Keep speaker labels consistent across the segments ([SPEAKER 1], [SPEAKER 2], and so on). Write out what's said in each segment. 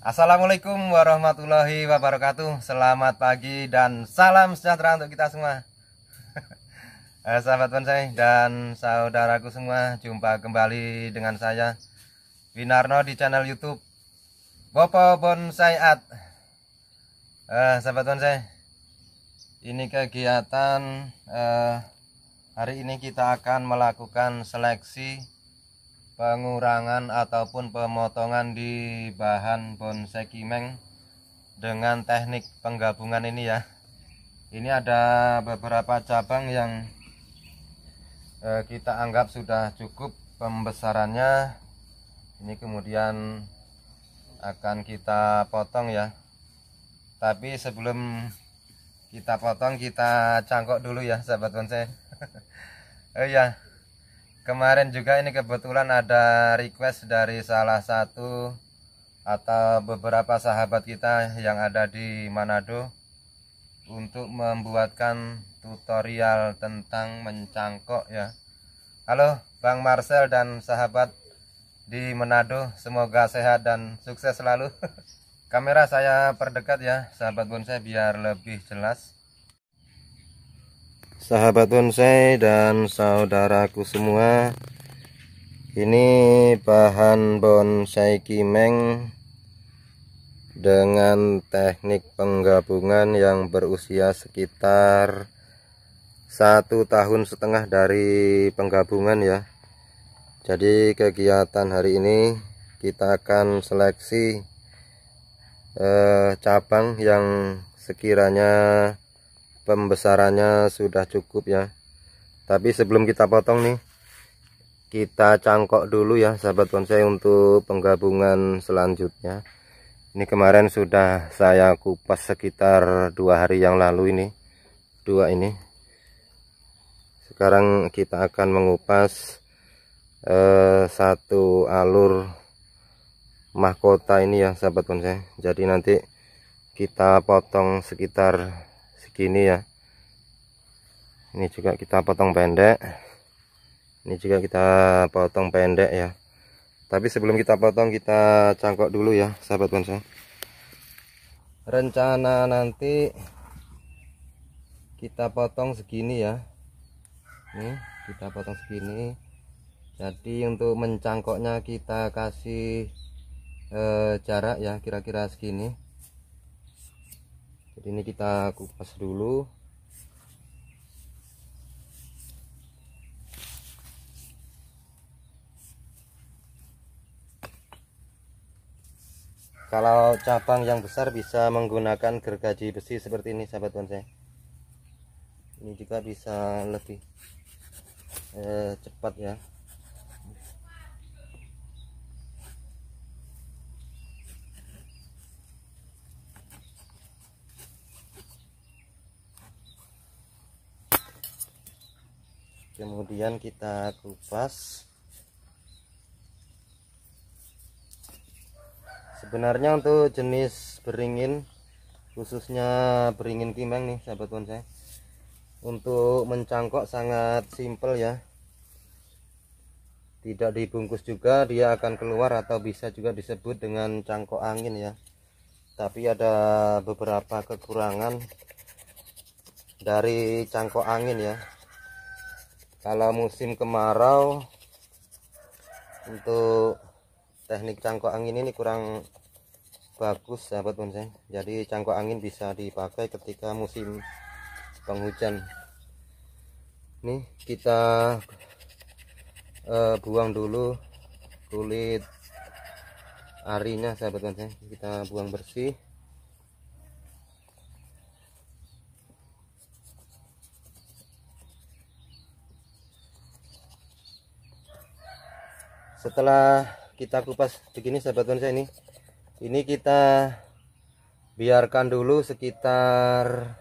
[SPEAKER 1] Assalamualaikum warahmatullahi wabarakatuh Selamat pagi dan salam sejahtera untuk kita semua eh, Sahabat bonsai dan saudaraku semua Jumpa kembali dengan saya Winarno di channel youtube Bopo Bonsai Art eh, Sahabat Bonsai Ini kegiatan eh, Hari ini kita akan melakukan seleksi Pengurangan ataupun pemotongan di bahan bonsai kimeng Dengan teknik penggabungan ini ya Ini ada beberapa cabang yang eh, Kita anggap sudah cukup pembesarannya Ini kemudian akan kita potong ya tapi sebelum kita potong kita cangkok dulu ya sahabat bonsai oh ya kemarin juga ini kebetulan ada request dari salah satu atau beberapa sahabat kita yang ada di Manado untuk membuatkan tutorial tentang mencangkok ya Halo Bang Marcel dan sahabat di Manado. Semoga sehat dan sukses selalu. Kamera saya perdekat ya, sahabat bonsai biar lebih jelas. Sahabat bonsai dan saudaraku semua, ini bahan bonsai kimeng dengan teknik penggabungan yang berusia sekitar satu tahun setengah dari penggabungan ya jadi kegiatan hari ini kita akan seleksi eh, cabang yang sekiranya pembesarannya sudah cukup ya tapi sebelum kita potong nih kita cangkok dulu ya sahabat bonsai untuk penggabungan selanjutnya ini kemarin sudah saya kupas sekitar dua hari yang lalu ini dua ini sekarang kita akan mengupas eh, satu alur mahkota ini ya sahabat bonsai jadi nanti kita potong sekitar segini ya ini juga kita potong pendek ini juga kita potong pendek ya tapi sebelum kita potong kita cangkok dulu ya sahabat bonsai rencana nanti kita potong segini ya ini kita potong segini jadi untuk mencangkoknya kita kasih eh, jarak ya kira-kira segini jadi ini kita kupas dulu kalau cabang yang besar bisa menggunakan gergaji besi seperti ini sahabat bonsai ini juga bisa lebih eh, cepat ya kemudian kita kupas sebenarnya untuk jenis beringin khususnya beringin kimang nih sahabat bonsai untuk mencangkok sangat simple ya tidak dibungkus juga dia akan keluar atau bisa juga disebut dengan cangkok angin ya tapi ada beberapa kekurangan dari cangkok angin ya kalau musim kemarau untuk teknik cangkok angin ini kurang bagus sahabat bonsai jadi cangkok angin bisa dipakai ketika musim penghujan nih kita uh, buang dulu kulit arinya sahabat bonsai kita buang bersih setelah kita kupas begini sahabat bonsai ini ini kita biarkan dulu sekitar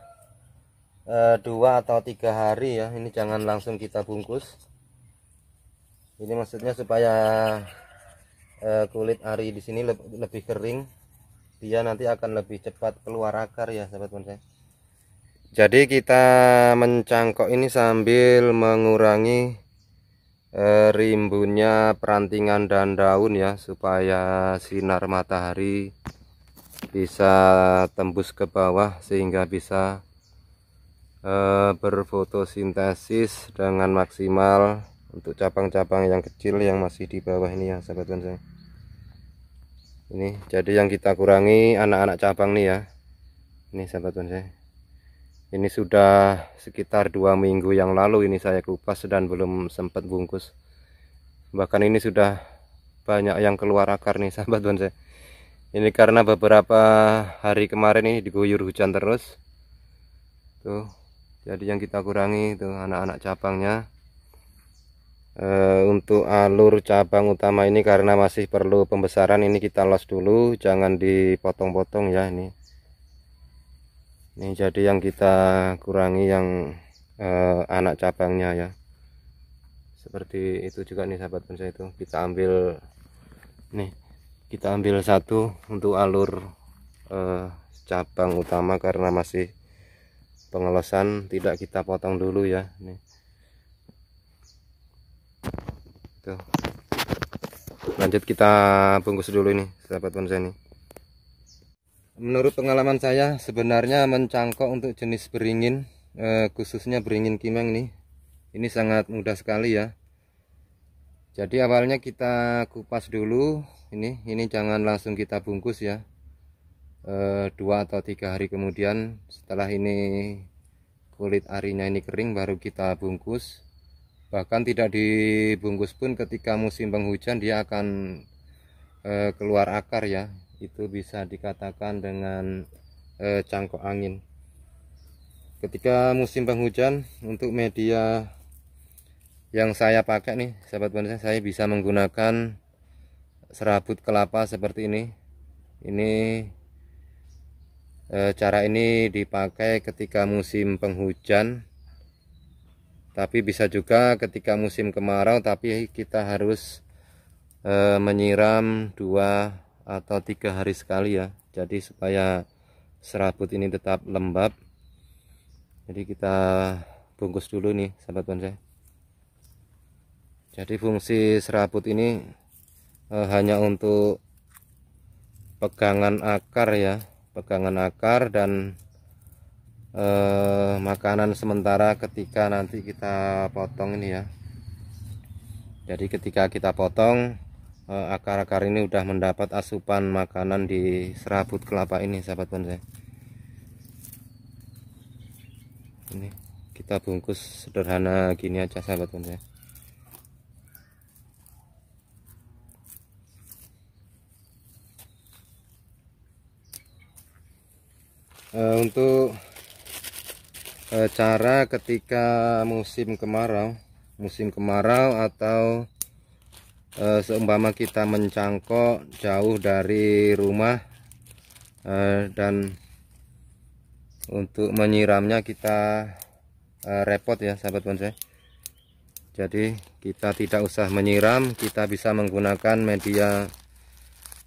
[SPEAKER 1] eh, dua atau tiga hari ya ini jangan langsung kita bungkus ini maksudnya supaya e, kulit ari di sini lebih, lebih kering dia nanti akan lebih cepat keluar akar ya sahabat bonsai jadi kita mencangkok ini sambil mengurangi Eh, rimbunnya perantingan dan daun ya supaya sinar matahari bisa tembus ke bawah sehingga bisa eh, berfotosintesis dengan maksimal untuk cabang-cabang yang kecil yang masih di bawah ini ya sahabat bonsai ini jadi yang kita kurangi anak-anak cabang nih ya ini sahabat bonsai ini sudah sekitar dua minggu yang lalu ini saya kupas dan belum sempat bungkus bahkan ini sudah banyak yang keluar akar nih sahabat bonsai ini karena beberapa hari kemarin ini diguyur hujan terus tuh jadi yang kita kurangi itu anak-anak cabangnya e, untuk alur cabang utama ini karena masih perlu pembesaran ini kita los dulu jangan dipotong-potong ya ini ini jadi yang kita kurangi yang eh, anak cabangnya ya seperti itu juga nih sahabat bonsai itu kita ambil nih kita ambil satu untuk alur eh, cabang utama karena masih pengelosan tidak kita potong dulu ya nih tuh lanjut kita bungkus dulu ini sahabat bonsai nih menurut pengalaman saya sebenarnya mencangkok untuk jenis beringin eh, khususnya beringin kimeng ini ini sangat mudah sekali ya jadi awalnya kita kupas dulu ini ini jangan langsung kita bungkus ya eh, dua atau tiga hari kemudian setelah ini kulit arinya ini kering baru kita bungkus bahkan tidak dibungkus pun ketika musim penghujan dia akan eh, keluar akar ya itu bisa dikatakan dengan eh, cangkok angin ketika musim penghujan untuk media yang saya pakai nih sahabat bonsai saya bisa menggunakan serabut kelapa seperti ini ini eh, cara ini dipakai ketika musim penghujan tapi bisa juga ketika musim kemarau tapi kita harus eh, menyiram dua atau tiga hari sekali ya jadi supaya serabut ini tetap lembab jadi kita bungkus dulu nih sahabat bonsai jadi fungsi serabut ini eh, hanya untuk pegangan akar ya pegangan akar dan eh, makanan sementara ketika nanti kita potong ini ya jadi ketika kita potong Eh, akar-akar ini udah mendapat asupan makanan di serabut kelapa ini sahabat bonsai ya. ini kita bungkus sederhana gini aja sahabat bonsai ya. eh, untuk eh, cara ketika musim kemarau musim kemarau atau e, seumpama kita mencangkok jauh dari rumah e, dan untuk menyiramnya kita e, repot ya sahabat bonsai jadi kita tidak usah menyiram kita bisa menggunakan media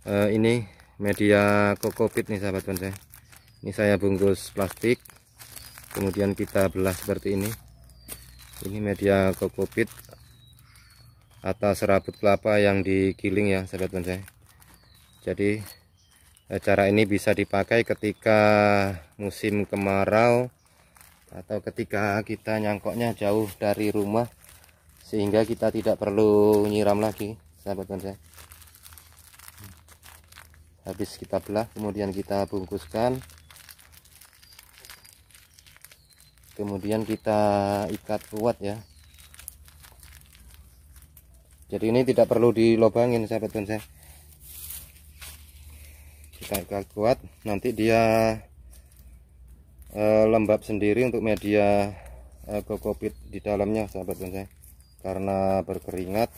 [SPEAKER 1] e, ini media kokopit nih sahabat bonsai ini saya bungkus plastik kemudian kita belah seperti ini ini media kokopit atas serabut kelapa yang digiling ya sahabat bonsai jadi eh, cara ini bisa dipakai ketika musim kemarau atau ketika kita nyangkoknya jauh dari rumah sehingga kita tidak perlu nyiram lagi sahabat bonsai habis kita belah kemudian kita bungkuskan kemudian kita ikat kuat ya jadi ini tidak perlu dilobangin sahabat bonsai kita kuat nanti dia e, lembab sendiri untuk media e, kokopit di dalamnya sahabat bonsai karena berkeringat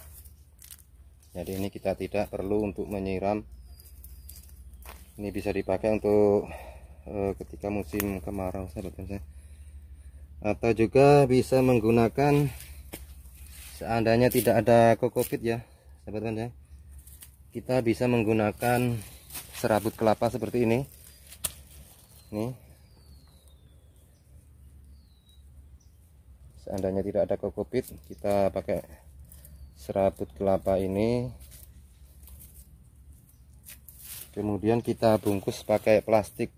[SPEAKER 1] jadi ini kita tidak perlu untuk menyiram ini bisa dipakai untuk e, ketika musim kemarau sahabat bonsai atau juga bisa menggunakan seandainya tidak ada kokopit ya sahabat kan ya kita bisa menggunakan serabut kelapa seperti ini nih seandainya tidak ada kokopit kita pakai serabut kelapa ini kemudian kita bungkus pakai plastik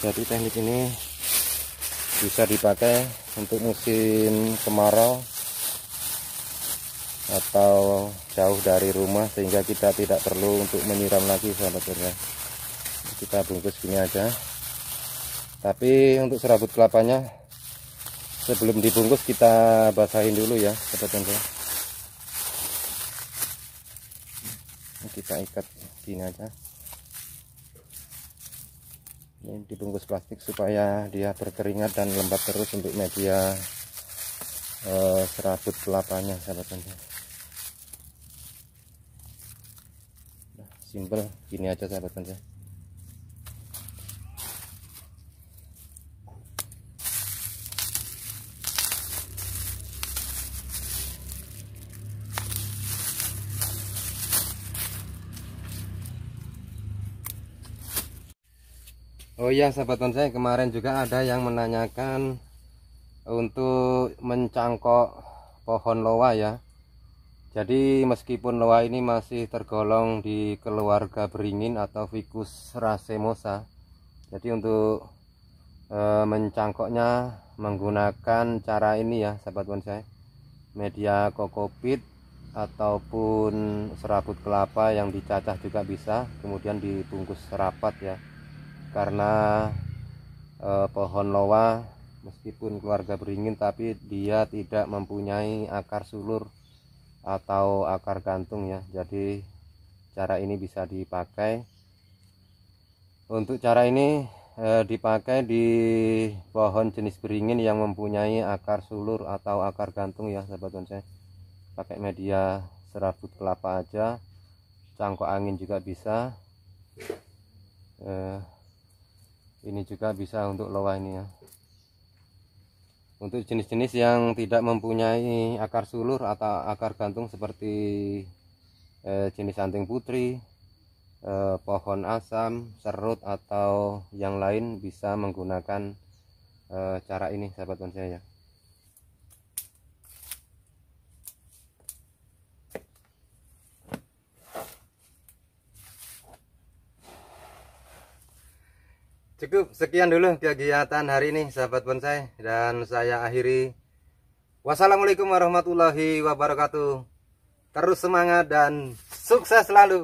[SPEAKER 1] jadi teknik ini bisa dipakai untuk musim kemarau atau jauh dari rumah sehingga kita tidak perlu untuk menyiram lagi sahabatnya kita bungkus gini aja tapi untuk serabut kelapanya sebelum dibungkus kita basahin dulu ya sahabatnya kita ikat gini aja ini dibungkus plastik supaya dia berkeringat dan lembab terus untuk media eh, serabut kelapanya sahabat tani nah, simple gini aja sahabat tani Oh iya sahabat bonsai kemarin juga ada yang menanyakan untuk mencangkok pohon loa ya jadi meskipun loa ini masih tergolong di keluarga beringin atau ficus racemosa jadi untuk e, mencangkoknya menggunakan cara ini ya sahabat bonsai media kokopit ataupun serabut kelapa yang dicacah juga bisa kemudian dibungkus rapat ya karena e, pohon loa meskipun keluarga beringin tapi dia tidak mempunyai akar sulur atau akar gantung ya jadi cara ini bisa dipakai untuk cara ini e, dipakai di pohon jenis beringin yang mempunyai akar sulur atau akar gantung ya sahabat saya pakai media serabut kelapa aja cangkok angin juga bisa eh, ini juga bisa untuk loa ini ya untuk jenis-jenis yang tidak mempunyai akar sulur atau akar gantung seperti eh, jenis anting putri eh, pohon asam serut atau yang lain bisa menggunakan eh, cara ini sahabat bonsai ya Cukup sekian dulu kegiatan hari ini sahabat bonsai dan saya akhiri. Wassalamualaikum warahmatullahi wabarakatuh. Terus semangat dan sukses selalu.